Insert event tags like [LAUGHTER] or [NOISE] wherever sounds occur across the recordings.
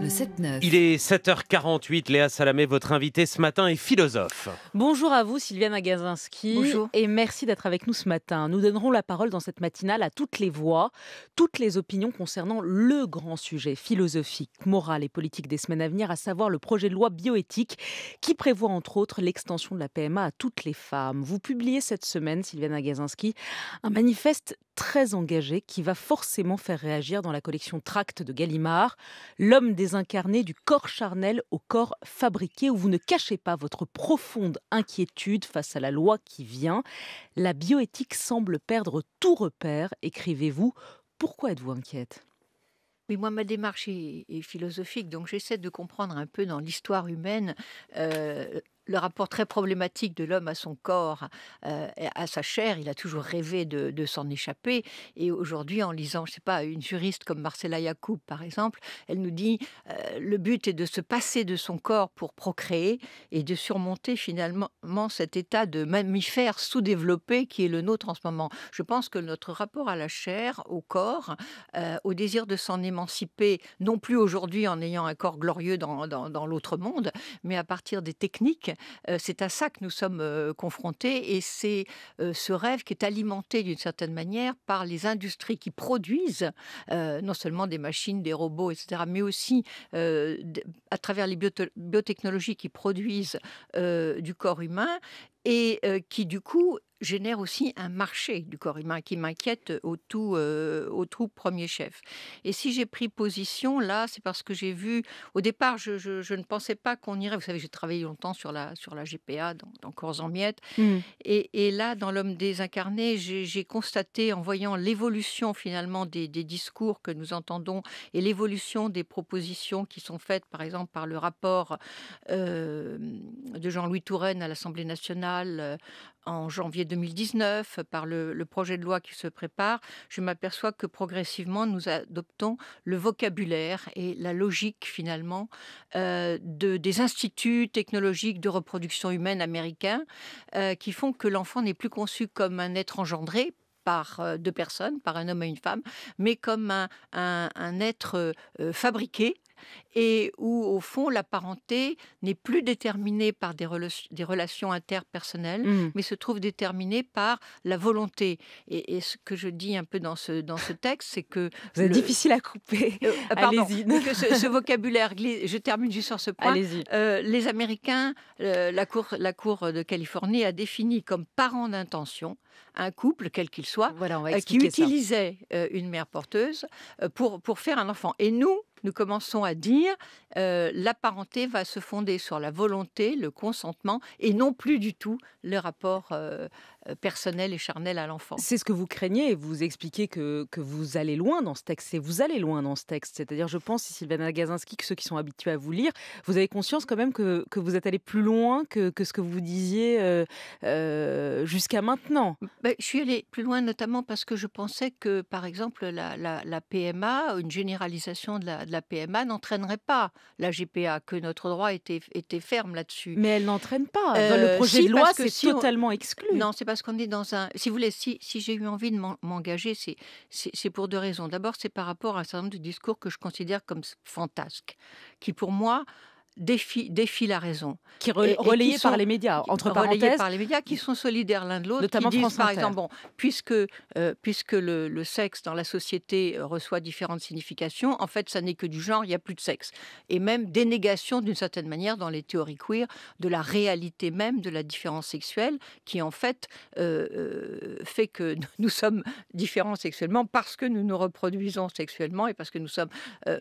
le 7-9. Il est 7h48, Léa Salamé, votre invitée ce matin est philosophe. Bonjour à vous Sylvia Magazinski. Bonjour. Et merci d'être avec nous ce matin. Nous donnerons la parole dans cette matinale à toutes les voix, toutes les opinions concernant le grand sujet philosophique, moral et politique des semaines à venir, à savoir le projet de loi bioéthique qui prévoit entre autres l'extension de la PMA à toutes les femmes. Vous publiez cette semaine, Sylviane Magazinski, un manifeste très engagé qui va forcément faire réagir dans la collection Tract de Gallimard, l'homme désincarné du corps charnel au corps fabriqué où vous ne cachez pas votre profonde inquiétude face à la loi qui vient. La bioéthique semble perdre tout repère, écrivez-vous. Pourquoi êtes-vous inquiète oui, moi, ma démarche est, philosophique, donc j'essaie de comprendre un peu dans l'histoire humaine euh, le rapport très problématique de l'homme à son corps, euh, à sa chair. Il a toujours rêvé de, s'en échapper. Et aujourd'hui, en lisant, je sais pas, une juriste comme Marcella Yacoub, par exemple, elle nous dit euh, le but est de se passer de son corps pour procréer et de surmonter finalement cet état de mammifère sous-développé qui est le nôtre en ce moment. Je pense que notre rapport à la chair, au corps, euh, au désir de s'en émanciper, non plus aujourd'hui en ayant un corps glorieux dans l'autre monde, mais à partir des techniques euh, c'est à ça que nous sommes euh, confrontés et c'est euh, ce rêve qui est alimenté d'une certaine manière par les industries qui produisent non seulement des machines, des robots, etc., mais aussi à travers les biotechnologies qui produisent du corps humain et qui du coup génère aussi un marché du corps humain qui m'inquiète euh, au tout, euh, au tout premier chef. Et si j'ai pris position là, c'est parce que j'ai vu. Au départ, je, ne pensais pas qu'on irait. Vous savez, j'ai travaillé longtemps sur la, sur la GPA, dans, dans Corps en miettes. Hmm. Et, là, dans L'homme désincarné, j'ai constaté, en voyant l'évolution finalement des, discours que nous entendons et l'évolution des propositions qui sont faites, par exemple, par le rapport euh, de Jean-Louis Touraine à l'Assemblée nationale en janvier 2000, 2019, euh, par le, projet de loi qui se prépare, je m'aperçois que progressivement, nous adoptons le vocabulaire et la logique finalement euh, de, des instituts technologiques de reproduction humaine américains euh, qui font que l'enfant n'est plus conçu comme un être engendré par deux personnes, par un homme et une femme, mais comme un être fabriqué et où, au fond, la parenté n'est plus déterminée par des, des relations interpersonnelles, mmh. mais se trouve déterminée par la volonté. Et, ce que je dis un peu dans ce, dans ce texte, c'est que... C'est difficile à couper. Euh, euh, Allez-y. ce, vocabulaire je termine juste sur ce point. Euh, les Américains, euh, la, cour, la Cour de Californie a défini comme parent d'intention un couple, quel qu'il soit, qui utilisait une mère porteuse pour, pour faire un enfant. Et nous, nous commençons à dire euh, la parenté va se fonder sur la volonté, le consentement et non plus du tout le rapport euh, euh, personnel et charnel à l'enfant. C'est ce que vous craignez et vous expliquez que, que vous allez loin dans ce texte. Et vous allez loin dans ce texte. C'est-à-dire, je pense, Sylvain Gazinski, que ceux qui sont habitués à vous lire, vous avez conscience quand même que, que vous êtes allé plus loin que, que ce que vous disiez euh, euh, jusqu'à maintenant. Bah, je suis allée plus loin notamment parce que je pensais que, par exemple, la, PMA, une généralisation de la, PMA n'entraînerait pas la GPA, que notre droit était, était ferme là-dessus. Mais elle n'entraîne pas. Dans le projet de loi, c'est totalement exclu. Non, c'est pas parce qu'on est dans un. Si vous voulez, si, si j'ai eu envie de m'engager, c'est, c'est pour deux raisons. D'abord, c'est par rapport à un certain nombre de discours que je considère comme fantasques, qui pour moi défie, la raison. Qui re, par les médias, entre par les médias, qui sont solidaires l'un de l'autre. Notamment France par exemple, bon, puisque, euh, puisque le, sexe dans la société euh, reçoit différentes significations, en fait, ça n'est que du genre, il n'y a plus de sexe. Et même dénégation, d'une certaine manière, dans les théories queer, de la réalité même de la différence sexuelle, qui en fait euh, fait que [LAUGHS] nous sommes différents sexuellement parce que nous nous reproduisons sexuellement et parce que nous sommes,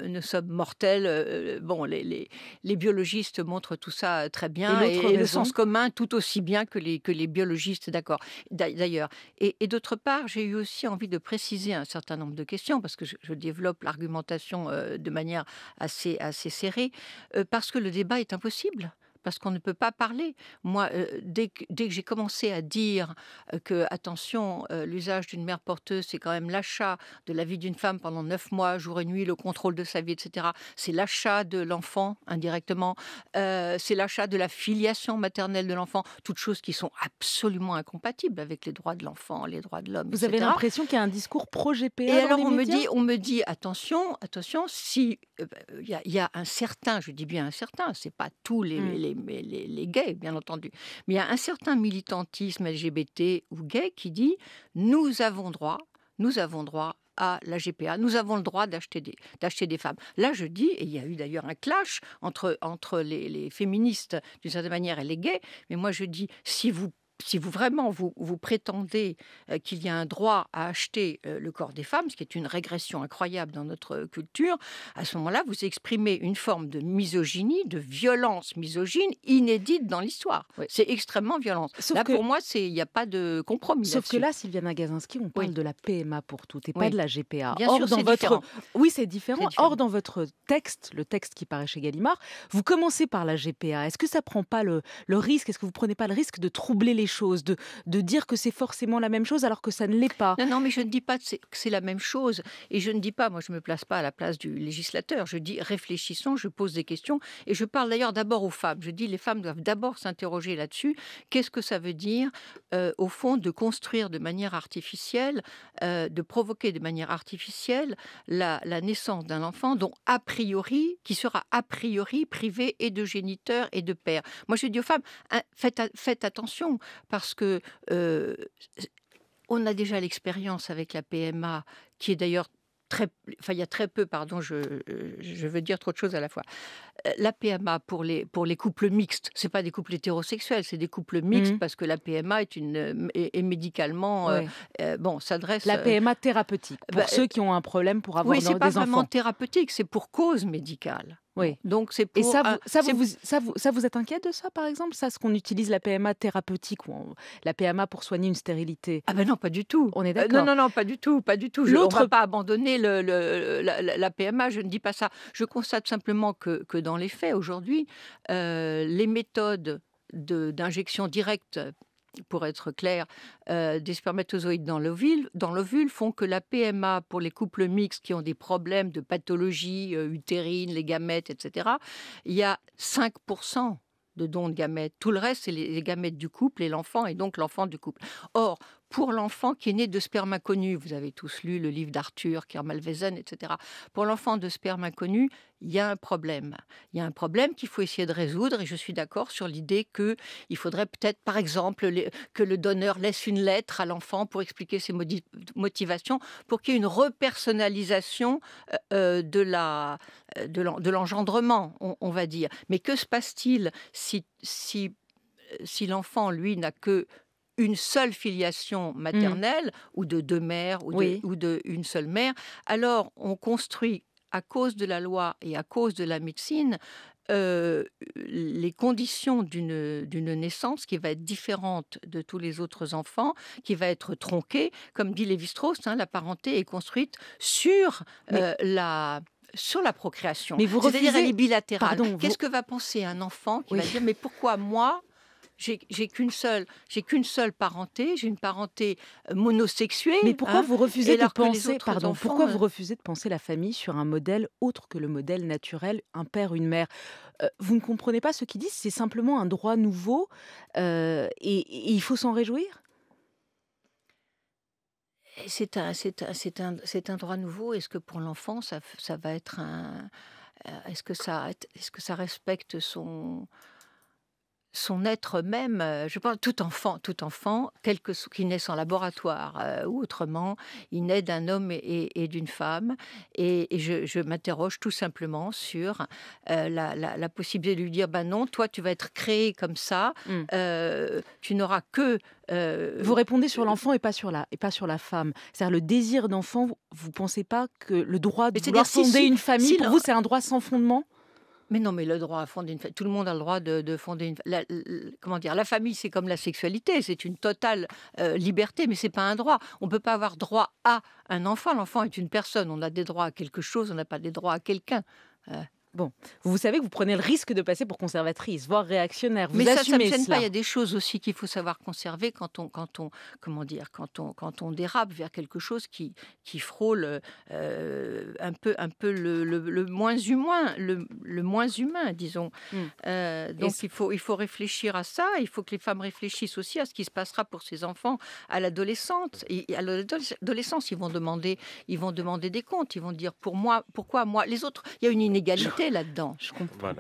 nous sommes mortels. bon, les, les, les biologistes montrent tout ça euh, très bien et, le sens commun tout aussi bien que les, que les biologistes, d'accord, d'ailleurs. Et, d'autre part, j'ai eu aussi envie de préciser un certain nombre de questions parce que je, développe l'argumentation euh, de manière assez, assez serrée, euh, parce que le débat est impossible parce qu'on ne peut pas parler. Moi, euh, dès que, j'ai commencé à dire euh, que, attention, euh, l'usage d'une mère porteuse, c'est quand même l'achat de la vie d'une femme pendant neuf mois, jour et nuit, le contrôle de sa vie, etc. C'est l'achat de l'enfant, indirectement. c'est l'achat de la filiation maternelle de l'enfant. Toutes choses qui sont absolument incompatibles avec les droits de l'enfant, les droits de l'homme. Vous avez l'impression qu'il y a un discours pro-GPA Et alors, on, me dit, on me dit, attention, attention, si bah, il y, a un certain, je dis bien un certain, c'est pas tous les mmh les, gays, bien entendu. Mais il y a un certain militantisme LGBT ou gay qui dit nous avons droit, nous avons droit à la GPA, nous avons le droit d'acheter des, des femmes. Là, je dis, et il y a eu d'ailleurs un clash entre, entre les féministes d'une certaine manière et les gays, mais moi je dis, si vous si vous vraiment vous, prétendez euh, qu'il y a un droit à acheter euh, le corps des femmes, ce qui est une régression incroyable dans notre euh, culture, à ce moment-là, vous exprimez une forme de misogynie, de violence misogyne inédite dans l'histoire. C'est extrêmement violent. Sauf là, pour moi, il n'y a pas de compromis. Sauf que là, Sylvia Magazinski, on parle de la PMA pour tout et pas de la GPA. Bien dans votre... Oui, c'est différent. Or, dans votre texte, le texte qui paraît chez Gallimard, vous commencez par la GPA. Est-ce que ça prend pas le, le risque Est-ce que vous prenez pas le risque de troubler les de, dire que c'est forcément la même chose alors que ça ne l'est pas. Non, mais je ne dis pas que c'est la même chose. Et je ne dis pas, moi je ne me place pas à la place du législateur. Je dis réfléchissons, je pose des questions. Et je parle d'ailleurs d'abord aux femmes. Je dis les femmes doivent d'abord s'interroger là-dessus. Qu'est-ce que ça veut dire, euh, au fond, de construire de manière artificielle, euh, de provoquer de manière artificielle la, naissance d'un enfant dont a priori, qui sera a priori privé et de géniteur et de père. Moi je dis aux femmes, hein, faites attention, parce que euh, on a déjà l'expérience avec la PMA, qui est d'ailleurs Très, enfin, il y a très peu, pardon, je, veux dire trop de choses à la fois. La PMA pour les, pour les couples mixtes, ce n'est pas des couples hétérosexuels, c'est des couples mixtes mmh. parce que la PMA est une médicalement bon euh, euh, bon s'adresse. La PMA thérapeutique pour bah, ceux qui ont un problème pour avoir oui, n'est pas vraiment thérapeutique, c'est pour cause médicale. Oui. Donc c'est pour. Et ça, vous, ça, vous, ça, vous, ça, vous, êtes inquiète de ça, par exemple Ça, ce qu'on utilise la PMA thérapeutique ou la PMA pour soigner une stérilité Ah ben non, pas du tout. On est euh, d'accord. non, non, non, pas du tout, pas du tout. Je, ne pas abandonner le, la, PMA. Je ne dis pas ça. Je constate simplement que, que dans les faits aujourd'hui, euh, les méthodes d'injection directe pour être clair, euh, des spermatozoïdes dans l'ovule, dans l'ovule font que la PMA pour les couples mixtes qui ont des problèmes de pathologie euh, utérine, les gamètes, etc., il y a 5% de dons de gamètes. Tout le reste, c'est les gamètes du couple et l'enfant, et donc l'enfant du couple. Or, pour l'enfant qui est né de sperme inconnu. Vous avez tous lu le livre d'Arthur, Kermalvezen, etc. Pour l'enfant de sperme inconnu, il y a un problème. Il y a un problème qu'il faut essayer de résoudre et je suis d'accord sur l'idée qu'il faudrait peut-être, par exemple, que le donneur laisse une lettre à l'enfant pour expliquer ses motivations, pour qu'il y ait une repersonnalisation euh, euh, de euh, de l'engendrement, on, va dire. Mais que se passe-t-il si l'enfant, lui, n'a que une seule filiation mmh. maternelle ou de deux mères ou, une seule mère, alors on construit à cause de la loi et à cause de la médecine euh, les conditions d'une naissance qui va être différente de tous les autres enfants, qui va être tronquée. Comme dit Lévi-Strauss, hein, la parenté est construite sur euh, la sur la procréation. Mais vous C'est-à-dire elle est bilatérale. Qu'est-ce que va penser un enfant qui va dire mais pourquoi moi j'ai qu'une seule, j'ai qu'une seule parenté, j'ai une parenté euh, monosexuée. Mais pourquoi hein, vous refusez de penser, pardon, pourquoi vous euh refusez de penser la famille sur un modèle autre que le modèle naturel, un père, une mère euh, Vous ne comprenez pas ce qu'ils disent, c'est simplement un droit nouveau et, il faut s'en réjouir. C'est un, un, un, un, droit nouveau. Est-ce que pour l'enfant, ça, ça, va être un. Est-ce que, ça, est -ce que ça respecte son, son être même. Euh, je pense tout enfant, tout enfant, quelque qui naît en laboratoire euh, ou autrement, il naît d'un homme et, d'une femme. Et, je, m'interroge tout simplement sur euh, la, possibilité de lui dire, ben non, toi tu vas être créé comme ça, hmm. tu n'auras que vous répondez sur l'enfant et pas sur la et pas sur la femme. C'est-à-dire le désir d'enfant, vous, ne pensez pas que le droit de vouloir fonder une famille pour vous c'est un droit sans fondement mais non, mais le droit à fonder une famille, tout le monde a le droit de, fonder une Comment dire La famille, c'est comme la sexualité, c'est une totale euh, liberté, mais c'est pas un droit. On peut pas avoir droit à un enfant. L'enfant est une personne. On a des droits à quelque chose, on n'a pas des droits à quelqu'un. Euh, Bon, vous savez que vous prenez le risque de passer pour conservatrice, voire réactionnaire. Vous Mais ça, ne ça pas. Il y a des choses aussi qu'il faut savoir conserver quand on, quand on, comment dire, quand on, quand on dérape vers quelque chose qui, qui frôle euh, un peu, un peu le, moins humain, disons. Hmm. Euh, donc il faut, il faut réfléchir à ça. Il faut que les femmes réfléchissent aussi à ce qui se passera pour ces enfants à l'adolescente, Et à l'adolescence, ils vont demander, ils vont demander des comptes. Ils vont dire pour moi, pourquoi moi, les autres. Il y a une inégalité là-dedans. Je comprends.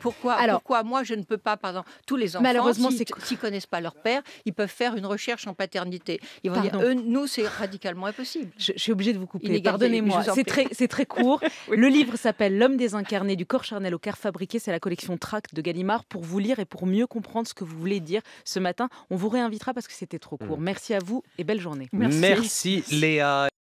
Pourquoi, Alors, pourquoi moi je ne peux pas, par exemple, tous les enfants, malheureusement, s'ils ne connaissent pas leur père, ils peuvent faire une recherche en paternité. Ils vont dire, eux, nous, c'est radicalement impossible. Je, suis obligée de vous couper. Pardonnez-moi. C'est très, c'est très court. [LAUGHS] Le livre s'appelle L'homme désincarné du corps charnel au cœur fabriqué. C'est la collection Tract de Gallimard pour vous lire et pour mieux comprendre ce que vous voulez dire ce matin. On vous réinvitera parce que c'était trop court. Mm. Merci à vous et belle journée. Merci, Merci Léa.